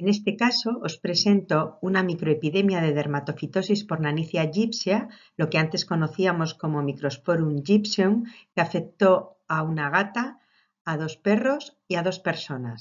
En este caso os presento una microepidemia de dermatofitosis por Nanicia gypsia, lo que antes conocíamos como Microsporum gypsium, que afectó a una gata, a dos perros y a dos personas.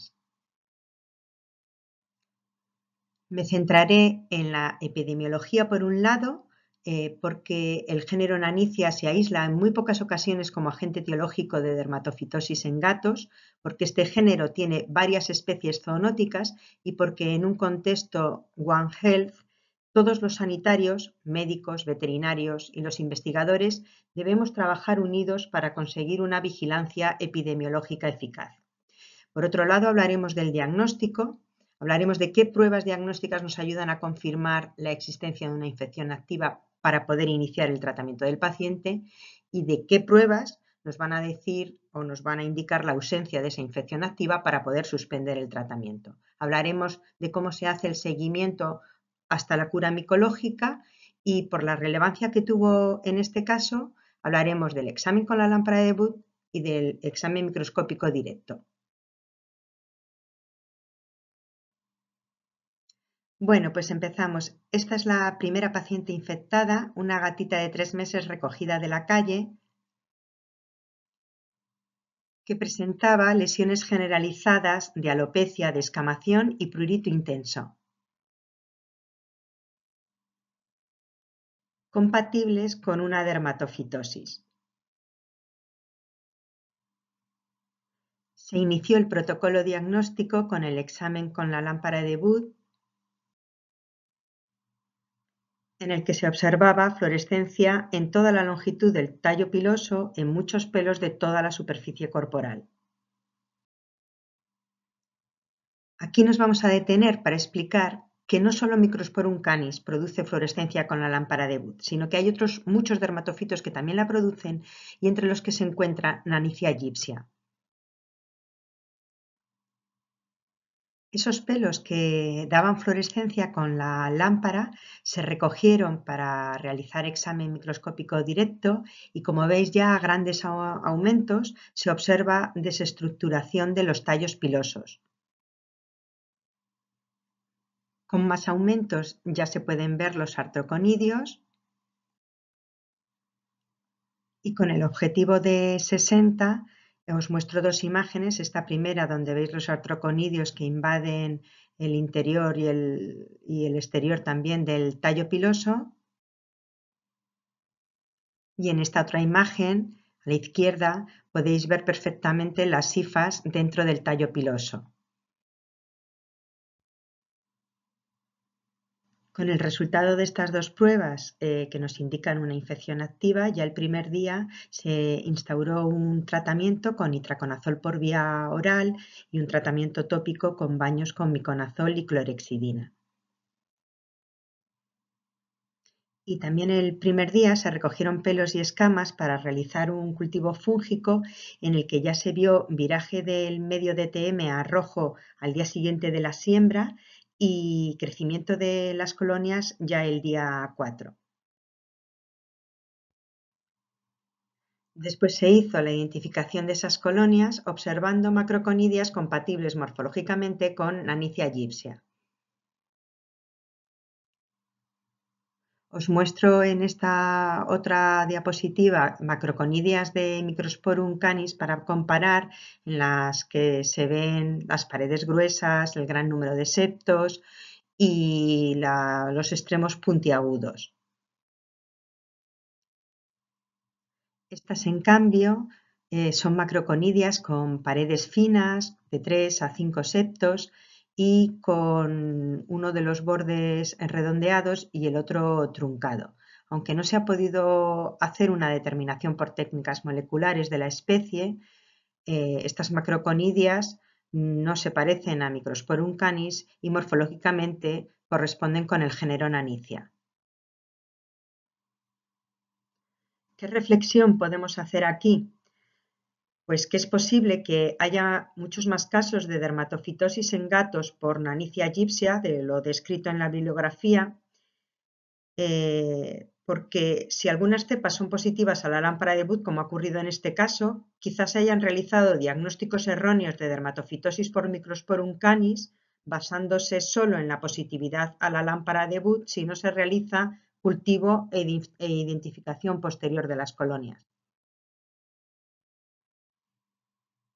Me centraré en la epidemiología por un lado eh, porque el género Nanicia se aísla en muy pocas ocasiones como agente etiológico de dermatofitosis en gatos, porque este género tiene varias especies zoonóticas y porque en un contexto One Health todos los sanitarios, médicos, veterinarios y los investigadores debemos trabajar unidos para conseguir una vigilancia epidemiológica eficaz. Por otro lado, hablaremos del diagnóstico, hablaremos de qué pruebas diagnósticas nos ayudan a confirmar la existencia de una infección activa para poder iniciar el tratamiento del paciente y de qué pruebas nos van a decir o nos van a indicar la ausencia de esa infección activa para poder suspender el tratamiento. Hablaremos de cómo se hace el seguimiento hasta la cura micológica y por la relevancia que tuvo en este caso, hablaremos del examen con la lámpara de Wood y del examen microscópico directo. Bueno, pues empezamos. Esta es la primera paciente infectada, una gatita de tres meses recogida de la calle, que presentaba lesiones generalizadas de alopecia, descamación y prurito intenso, compatibles con una dermatofitosis. Se inició el protocolo diagnóstico con el examen con la lámpara de Wood en el que se observaba fluorescencia en toda la longitud del tallo piloso en muchos pelos de toda la superficie corporal. Aquí nos vamos a detener para explicar que no solo Microsporum canis produce fluorescencia con la lámpara de Wood, sino que hay otros muchos dermatofitos que también la producen y entre los que se encuentra Nanicia gypsia. Esos pelos que daban fluorescencia con la lámpara se recogieron para realizar examen microscópico directo y como veis ya a grandes aumentos se observa desestructuración de los tallos pilosos. Con más aumentos ya se pueden ver los artroconidios y con el objetivo de 60 os muestro dos imágenes. Esta primera, donde veis los artroconidios que invaden el interior y el, exterior también del tallo piloso. Y en esta otra imagen, a la izquierda, podéis ver perfectamente las hifas dentro del tallo piloso. Con el resultado de estas dos pruebas eh, que nos indican una infección activa, ya el primer día se instauró un tratamiento con itraconazol por vía oral y un tratamiento tópico con baños con miconazol y clorexidina. Y también el primer día se recogieron pelos y escamas para realizar un cultivo fúngico en el que ya se vio viraje del medio DTM a rojo al día siguiente de la siembra y crecimiento de las colonias ya el día 4. Después se hizo la identificación de esas colonias observando macroconidias compatibles morfológicamente con Nanicia gypsia. Os muestro en esta otra diapositiva macroconidias de Microsporum canis para comparar en las que se ven las paredes gruesas, el gran número de septos y los extremos puntiagudos. Estas, en cambio, eh, son macroconidias con paredes finas de 3 a 5 septos y con uno de los bordes redondeados y el otro truncado. Aunque no se ha podido hacer una determinación por técnicas moleculares de la especie, eh, estas macroconidias no se parecen a Microsporum canis y morfológicamente corresponden con el género Nanicia. ¿Qué reflexión podemos hacer aquí? pues que es posible que haya muchos más casos de dermatofitosis en gatos por nanicia gypsia, de lo descrito en la bibliografía, eh, porque si algunas cepas son positivas a la lámpara de Bud, como ha ocurrido en este caso, quizás hayan realizado diagnósticos erróneos de dermatofitosis por microsporum canis, basándose solo en la positividad a la lámpara de Bud si no se realiza cultivo e, e identificación posterior de las colonias.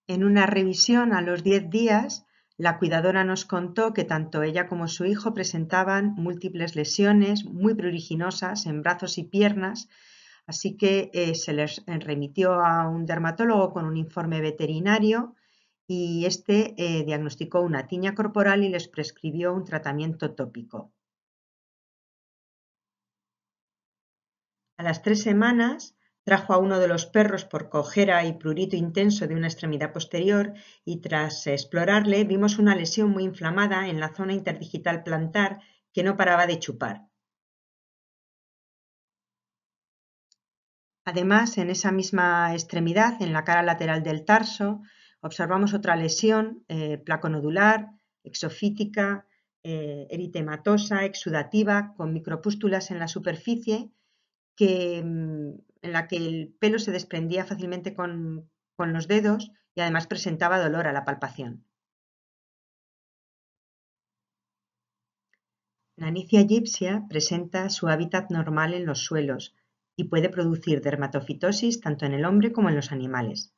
En una revisión a los 10 días, la cuidadora nos contó que tanto ella como su hijo presentaban múltiples lesiones muy pruriginosas en brazos y piernas, así que eh, se les remitió a un dermatólogo con un informe veterinario y este eh, diagnosticó una tiña corporal y les prescribió un tratamiento tópico. A las tres semanas, Trajo a uno de los perros por cojera y prurito intenso de una extremidad posterior y tras explorarle vimos una lesión muy inflamada en la zona interdigital plantar que no paraba de chupar. Además, en esa misma extremidad, en la cara lateral del tarso, observamos otra lesión eh, placo placonodular, exofítica, eh, eritematosa, exudativa, con micropústulas en la superficie que mm, en la que el pelo se desprendía fácilmente con, los dedos y además presentaba dolor a la palpación. La anicia gipsia presenta su hábitat normal en los suelos y puede producir dermatofitosis tanto en el hombre como en los animales.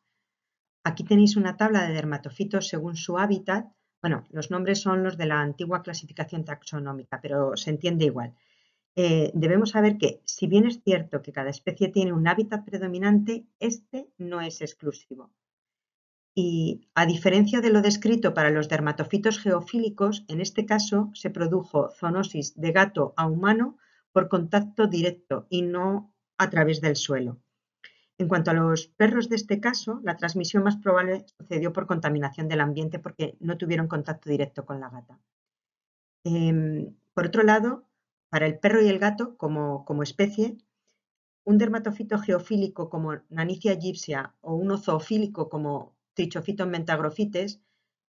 Aquí tenéis una tabla de dermatofitos según su hábitat. Bueno, los nombres son los de la antigua clasificación taxonómica, pero se entiende igual. Eh, debemos saber que, si bien es cierto que cada especie tiene un hábitat predominante, este no es exclusivo. Y a diferencia de lo descrito para los dermatofitos geofílicos, en este caso se produjo zoonosis de gato a humano por contacto directo y no a través del suelo. En cuanto a los perros de este caso, la transmisión más probable sucedió por contaminación del ambiente porque no tuvieron contacto directo con la gata. Em, por otro lado, para el perro y el gato, como, especie, un dermatofito geofílico como Nanicia gypsia o un ozoofílico como Trichophyton mentagrofites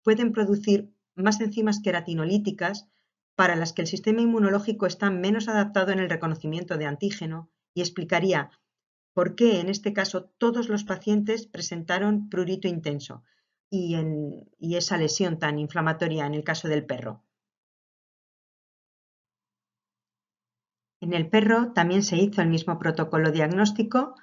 pueden producir más enzimas queratinolíticas para las que el sistema inmunológico está menos adaptado en el reconocimiento de antígeno y explicaría por qué en este caso todos los pacientes presentaron prurito intenso y esa lesión tan inflamatoria en el caso del perro. En el perro también se hizo el mismo protocolo diagnóstico.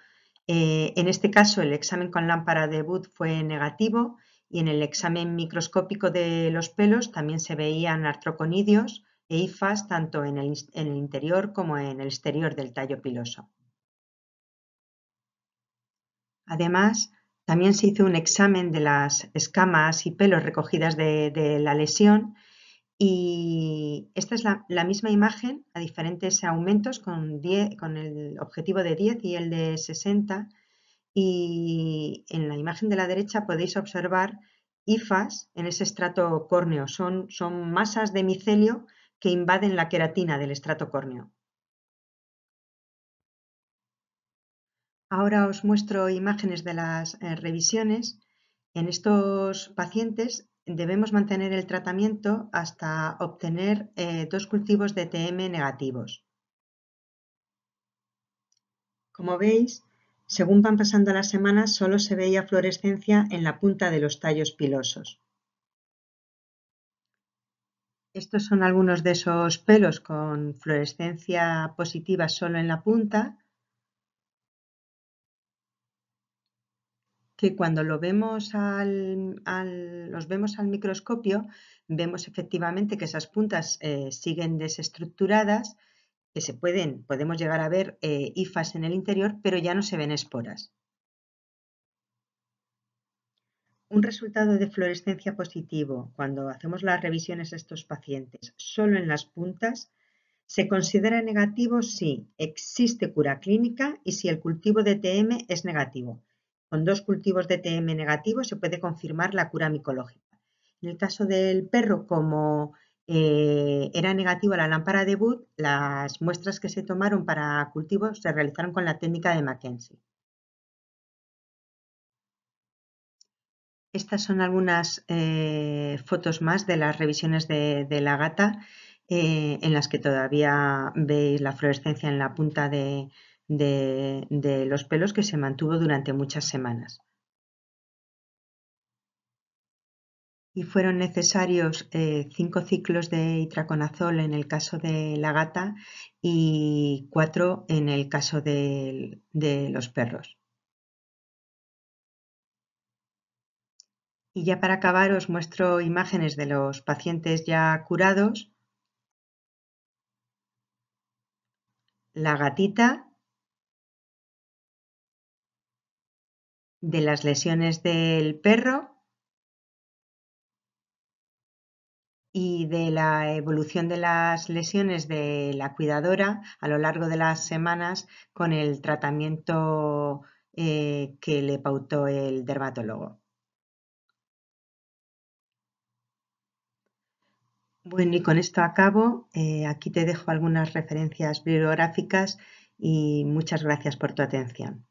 Eh, en este caso, el examen con lámpara de Wood fue negativo y en el examen microscópico de los pelos también se veían artroconidios e hifas tanto en el, interior como en el exterior del tallo piloso. Además, también se hizo un examen de las escamas y pelos recogidas de la lesión y esta es la, misma imagen a diferentes aumentos con, el objetivo de 10 y el de 60. Y en la imagen de la derecha podéis observar IFAs en ese estrato córneo. Son, masas de micelio que invaden la queratina del estrato córneo. Ahora os muestro imágenes de las eh, revisiones. En estos pacientes debemos mantener el tratamiento hasta obtener eh, dos cultivos de TM negativos. Como veis, según van pasando las semanas solo se veía fluorescencia en la punta de los tallos pilosos. Estos son algunos de esos pelos con fluorescencia positiva solo en la punta Y cuando lo vemos los vemos al microscopio, vemos efectivamente que esas puntas eh, siguen desestructuradas, que se pueden, podemos llegar a ver IFAs eh, hifas en el interior, pero ya no se ven esporas. Un resultado de fluorescencia positivo, cuando hacemos las revisiones a estos pacientes solo en las puntas, se considera negativo si existe cura clínica y si el cultivo de TM es negativo. Con dos cultivos de TM negativo se puede confirmar la cura micológica. En el caso del perro, como eh, era negativa la lámpara de Wood, las muestras que se tomaron para cultivos se realizaron con la técnica de Mackenzie. Estas son algunas eh, fotos más de las revisiones de, la gata eh, en las que todavía veis la fluorescencia en la punta de, de, los pelos que se mantuvo durante muchas semanas. y fueron necesarios eh, cinco ciclos de itraconazol en el caso de la gata y cuatro en el caso de los perros. Y ya para acabar os muestro imágenes de los pacientes ya curados. La gatita de las lesiones del perro y de la evolución de las lesiones de la cuidadora a lo largo de las semanas con el tratamiento eh, que le pautó el dermatólogo. Bueno, y con esto acabo. Eh, aquí te dejo algunas referencias bibliográficas y muchas gracias por tu atención.